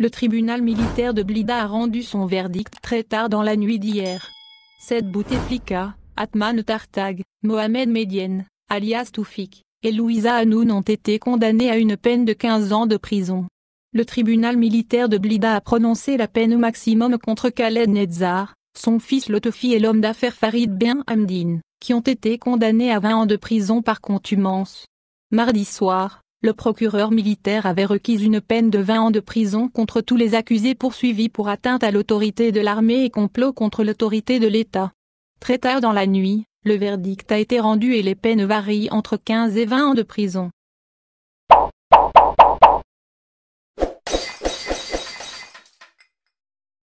Le tribunal militaire de Blida a rendu son verdict très tard dans la nuit d'hier. cette Bouteflika, Atman Tartag, Mohamed Medienne, alias Toufik, et Louisa Hanoun ont été condamnés à une peine de 15 ans de prison. Le tribunal militaire de Blida a prononcé la peine au maximum contre Khaled Netzar, son fils Lotofi et l'homme d'affaires Farid Ben Hamdine, qui ont été condamnés à 20 ans de prison par contumance. Mardi soir, le procureur militaire avait requis une peine de 20 ans de prison contre tous les accusés poursuivis pour atteinte à l'autorité de l'armée et complot contre l'autorité de l'État. Très tard dans la nuit, le verdict a été rendu et les peines varient entre 15 et 20 ans de prison.